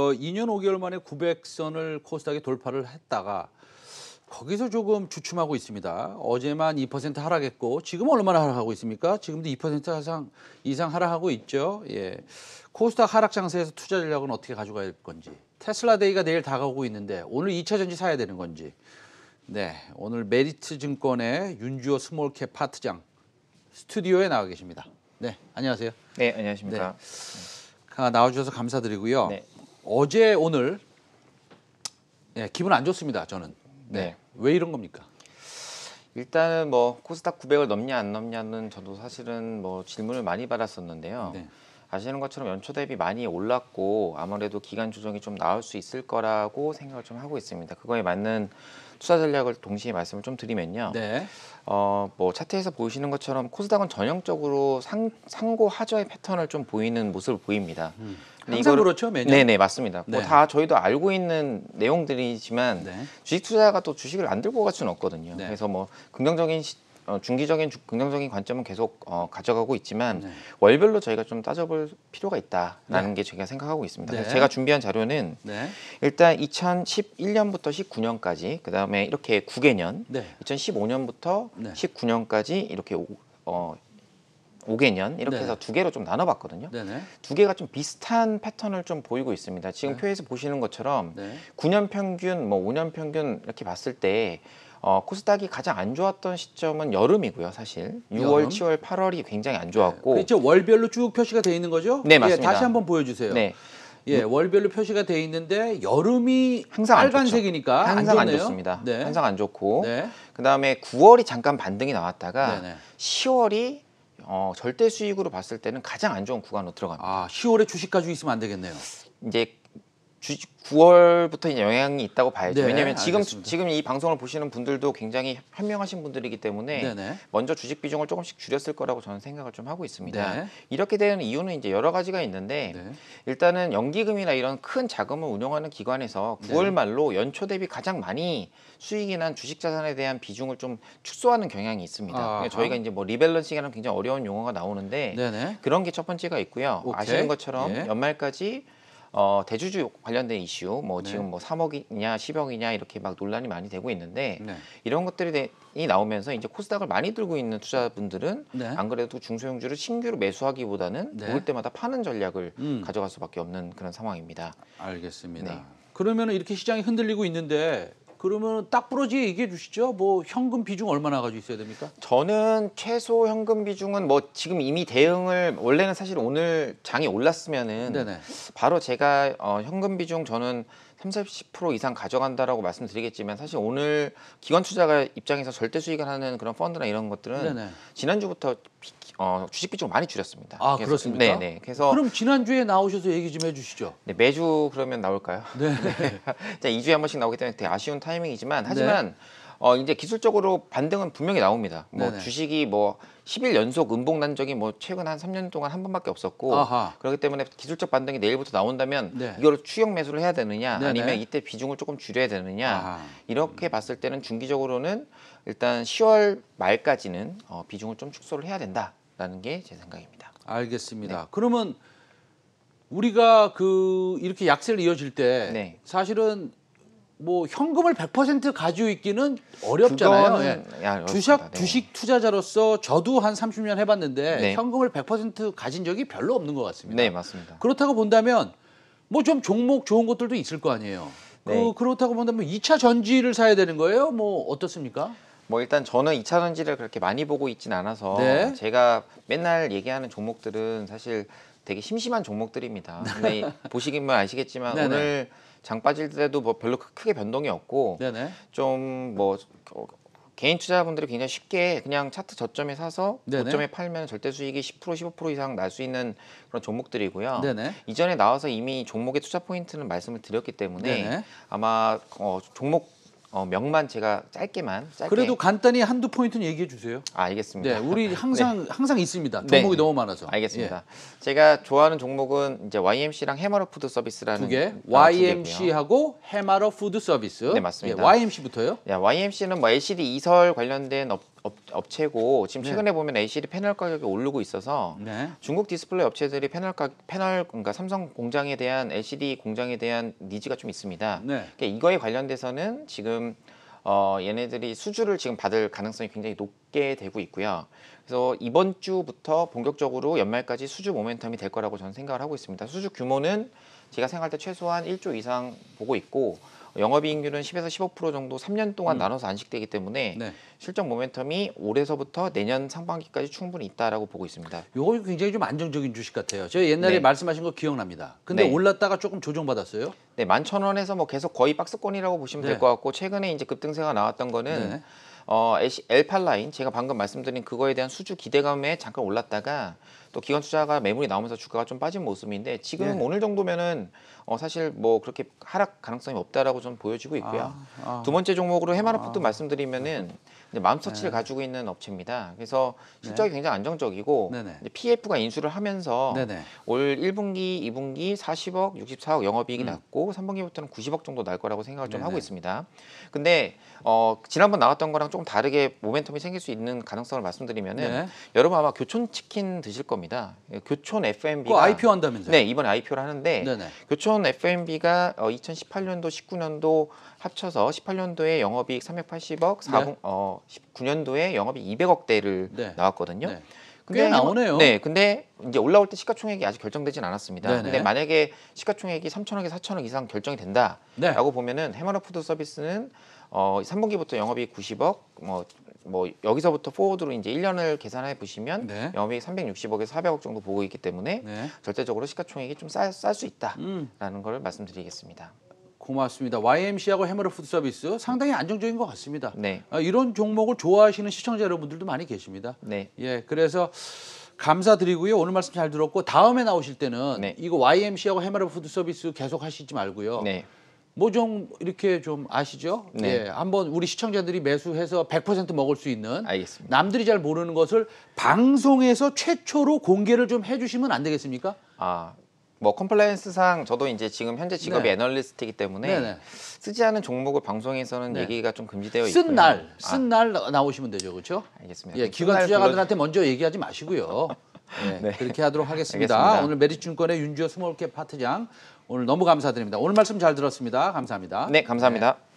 어, 2년 5개월 만에 900선을 코스닥에 돌파를 했다가 거기서 조금 주춤하고 있습니다. 어제만 2% 하락했고 지금 얼마나 하락하고 있습니까? 지금도 2% 이상 이상 하락하고 있죠. 예. 코스닥 하락 장세에서 투자 전략은 어떻게 가져가야 할 건지. 테슬라 데이가 내일 다가오고 있는데 오늘 2차 전지 사야 되는 건지. 네, 오늘 메리트 증권의 윤주호 스몰캡 파트장 스튜디오에 나와 계십니다. 네, 안녕하세요. 네, 안녕하십니까. 네. 나와주셔서 감사드리고요. 네. 어제 오늘 네, 기분 안 좋습니다. 저는. 네. 네. 왜 이런 겁니까? 일단은 뭐 코스닥 900을 넘냐 안 넘냐는 저도 사실은 뭐 질문을 많이 받았었는데요. 네. 아시는 것처럼 연초 대비 많이 올랐고 아무래도 기간 조정이 좀 나올 수 있을 거라고 생각을 좀 하고 있습니다. 그거에 맞는 투자 전략을 동시에 말씀을 좀 드리면요. 네. 어, 뭐 차트에서 보시는 것처럼 코스닥은 전형적으로 상, 상고 하저의 패턴을 좀 보이는 모습을 보입니다. 음. 항상 이걸, 그렇죠 매년. 네네 맞습니다. 네. 뭐다 저희도 알고 있는 내용들이지만 네. 주식 투자가 또 주식을 안 들고 갈 수는 없거든요. 네. 그래서 뭐 긍정적인 시, 어, 중기적인 주, 긍정적인 관점은 계속 어, 가져가고 있지만 네. 월별로 저희가 좀 따져볼 필요가 있다라는 네. 게 제가 생각하고 있습니다. 그래서 네. 제가 준비한 자료는 일단 2011년부터 19년까지 그 다음에 이렇게 9개년, 2015년부터 19년까지 이렇게 오, 어, 5개년 이렇게 네 해서 두 개로 좀 나눠봤거든요. 네네. 두 개가 좀 비슷한 패턴을 좀 보이고 있습니다. 지금 네. 표에서 보시는 것처럼 네. 9년 평균, 뭐 5년 평균 이렇게 봤을 때 어, 코스닥이 가장 안 좋았던 시점은 여름이고요, 사실. 6월, 7월, 8월이 굉장히 안 좋았고. 네. 그렇죠. 월별로 쭉 표시가 돼 있는 거죠? 네, 맞습니다. 예, 다시 한번 보여주세요. 네. 예, 뭐 월별로 표시가 돼 있는데 여름이 항상 빨간색이니까 항상 안, 안 좋습니다. 네. 항상 안 좋고 네. 그다음에 9월이 잠깐 반등이 나왔다가 네네. 10월이 어, 절대 수익으로 봤을 때는 가장 안 좋은 구간으로 들어갑니다. 아, 10월에 주식 가지고 있으면 안 되겠네요. 이제 주, 9월부터 영향이 있다고 봐야죠. 네, 왜냐하면 지금 알 지금 이 방송을 보시는 분들도 굉장히 현명하신 분들이기 때문에 네네. 먼저 주식 비중을 조금씩 줄였을 거라고 저는 생각을 좀 하고 있습니다. 네. 이렇게 되는 이유는 이제 여러 가지가 있는데 네. 일단은 연기금이나 이런 큰 자금을 운용하는 기관에서 9월 말로 연초 대비 가장 많이 수익이 난 주식 자산에 대한 비중을 좀 축소하는 경향이 있습니다. 아, 저희가 아. 이제 뭐 리밸런싱이라는 굉장히 어려운 용어가 나오는데 네네. 그런 게 첫 번째가 있고요. 오케이. 아시는 것처럼 예. 연말까지 어, 대주주 관련된 이슈, 뭐 네. 지금 뭐 3억이냐 10억이냐 이렇게 막 논란이 많이 되고 있는데 네. 이런 것들이 되, 이 나오면서 이제 코스닥을 많이 들고 있는 투자분들은 네. 안 그래도 중소형주를 신규로 매수하기보다는 네. 올 때마다 파는 전략을 음. 가져갈 수밖에 없는 그런 상황입니다. 알겠습니다. 네. 그러면 이렇게 시장이 흔들리고 있는데 그러면 딱 부러지게 얘기해 주시죠. 뭐 현금 비중 얼마나 가지고 있어야 됩니까? 저는 최소 현금 비중은 뭐 지금 이미 대응을 원래는 사실 오늘 장이 올랐으면은 네네. 바로 제가 어, 현금 비중 저는 30, 40% 이상 가져간다라고 말씀드리겠지만 사실 오늘 기관 투자가 입장에서 절대 수익을 하는 그런 펀드나 이런 것들은 네네. 지난주부터 어, 주식 비중 을 많이 줄였습니다. 아 그래서, 그렇습니까? 네네. 네. 그래서 그럼 지난주에 나오셔서 얘기 좀 해주시죠. 네, 매주 그러면 나올까요? 네. 자, 2주에 한 번씩 나오기 때문에 되게 아쉬운 타이밍이지만 네. 하지만 네. 어, 이제 기술적으로 반등은 분명히 나옵니다. 뭐 네네. 주식이 뭐 10일 연속 음봉 난 적이 뭐 최근 한 3년 동안 한 번밖에 없었고 아하. 그렇기 때문에 기술적 반등이 내일부터 나온다면 네. 이거를 추격 매수를 해야 되느냐 네네. 아니면 이때 비중을 조금 줄여야 되느냐 아하. 이렇게 봤을 때는 중기적으로는 일단 10월 말까지는 어, 비중을 좀 축소를 해야 된다라는 게 제 생각입니다. 알겠습니다. 네. 그러면 우리가 그 이렇게 약세를 이어질 때 네. 사실은 뭐 현금을 100% 가지고 있기는 어렵잖아요. 예. 야, 주식 네. 주식 투자자로서 저도 한 30년 해봤는데 네. 현금을 100% 가진 적이 별로 없는 것 같습니다. 네 맞습니다. 그렇다고 본다면 뭐 좀 종목 좋은 것들도 있을 거 아니에요. 그 네. 그, 그렇다고 본다면 2차 뭐 전지를 사야 되는 거예요? 뭐 어떻습니까? 뭐 일단 저는 2차 전지를 그렇게 많이 보고 있진 않아서 네. 제가 맨날 얘기하는 종목들은 사실 되게 심심한 종목들입니다. 근데 보시기만 아시겠지만 오늘 장 빠질 때도 뭐 별로 크게 변동이 없고 좀뭐 어, 개인 투자자분들이 굉장히 쉽게 그냥 차트 저점에 사서 네네. 고점에 팔면 절대 수익이 10% 15% 이상 날 수 있는 그런 종목들이고요. 네네. 이전에 나와서 이미 종목의 투자 포인트는 말씀을 드렸기 때문에 네네. 아마 어, 종목 어, 명만 제가 짧게만 짧게. 그래도 간단히 한두 포인트는 얘기해 주세요. 아, 알겠습니다. 네, 우리 항상 네. 항상 있습니다. 네. 종목이 네. 너무 많아서. 알겠습니다. 예. 제가 좋아하는 종목은 이제 YMC랑 해마로 푸드 서비스라는 두 개. 아, 어, YMC하고 해마로 푸드 서비스. 네, 맞습니다. 예, YMC부터요? 네, YMC는 뭐 LCD 이설 관련된 업, 업, 체고 지금 네. 최근에 네. 보면 LCD 패널 가격이 오르고 있어서 네. 중국 디스플레이 업체들이 패널 가 패널 그러니까 삼성 공장에 대한 LCD 공장에 대한 니즈가 좀 있습니다. 네. 그러니까 이거에 관련돼서는 지금 어, 얘네들이 수주를 지금 받을 가능성이 굉장히 높게 되고 있고요. 그래서 이번 주부터 본격적으로 연말까지 수주 모멘텀이 될 거라고 저는 생각을 하고 있습니다. 수주 규모는 제가 생각할 때 최소한 1조 이상 보고 있고 영업이익률은 10에서 15% 정도 3년 동안 음. 나눠서 안식되기 때문에 네. 실적 모멘텀이 올해서부터 내년 상반기까지 충분히 있다라고 보고 있습니다. 이거 굉장히 좀 안정적인 주식 같아요. 제가 옛날에 네. 말씀하신 거 기억납니다. 근데 네. 올랐다가 조금 조정받았어요. 네, 만 천 원에서 뭐 계속 거의 박스권이라고 보시면 네. 될것 같고 최근에 이제 급등세가 나왔던 거는 네. 어, 엘팔 라인 제가 방금 말씀드린 그거에 대한 수주 기대감에 잠깐 올랐다가 또 기관 투자가 매물이 나오면서 주가가 좀 빠진 모습인데 지금 네. 오늘 정도면은 어, 사실 뭐 그렇게 하락 가능성이 없다라고 좀 보여지고 있고요. 아, 아. 두 번째 종목으로 해마라프트 아. 말씀드리면은 맘서치를 네. 가지고 있는 업체입니다. 그래서 네. 실적이 굉장히 안정적이고 PF가 인수를 하면서 올 1분기, 2분기 40억, 64억 영업이익이 음. 났고 3분기부터는 90억 정도 날 거라고 생각을 좀 하고 있습니다. 근데 어, 지난번 나왔던 거랑 조금 다르게 모멘텀이 생길 수 있는 가능성을 말씀드리면은 네. 여러분 아마 교촌 치킨 드실 겁니다. 교촌 FMB가 IPO 한다면서요? 네, 이번에 IPO를 하는데 네네. 교촌 FMB가 어, 2018년도, 19년도 합쳐서 18년도에 영업이익 380억, 4 네. 어, 19년도에 영업이익 200억대를 네. 나왔거든요. 네. 근데 나오네요. 네, 근데 이제 올라올 때 시가총액이 아직 결정되진 않았습니다. 네네. 네. 근데 만약에 시가총액이 3천억에 4천억 이상 결정이 된다라고 네. 보면은 해머러푸드 서비스는 어 3분기부터 영업이익 90억 뭐, 뭐 여기서부터 포워드로 이제 1년을 계산해 보시면 네. 영업이익 360억에서 400억 정도 보고 있기 때문에 네. 절대적으로 시가총액이 좀 쌀 수 있다라는 음. 걸 말씀드리겠습니다. 고맙습니다. YMC하고 해머러 푸드 서비스 상당히 안정적인 것 같습니다. 네. 아, 이런 종목을 좋아하시는 시청자 여러분들도 많이 계십니다. 네. 예, 그래서 감사드리고요. 오늘 말씀 잘 들었고 다음에 나오실 때는 네. 이거 YMC하고 해머러 푸드 서비스 계속 하시지 말고요. 네. 뭐 좀 이렇게 좀 아시죠? 네. 예, 한번 우리 시청자들이 매수해서 100% 먹을 수 있는 알겠습니다. 남들이 잘 모르는 것을 방송에서 최초로 공개를 좀 해주시면 안 되겠습니까? 아, 뭐 컴플라이언스상 저도 이제 지금 현재 직업이 네. 애널리스트이기 때문에 네네. 쓰지 않은 종목을 방송에서는 네. 얘기가 좀 금지되어 있고쓴 날, 쓴날 아. 나오시면 되죠, 그렇죠? 알겠습니다. 예, 기관 투자가들한테 불러... 먼저 얘기하지 마시고요. 네, 네, 그렇게 하도록 하겠습니다. 알겠습니다. 오늘 메리츠증권의 윤주호 스몰캡 파트장 오늘 너무 감사드립니다. 오늘 말씀 잘 들었습니다. 감사합니다. 네, 감사합니다. 네.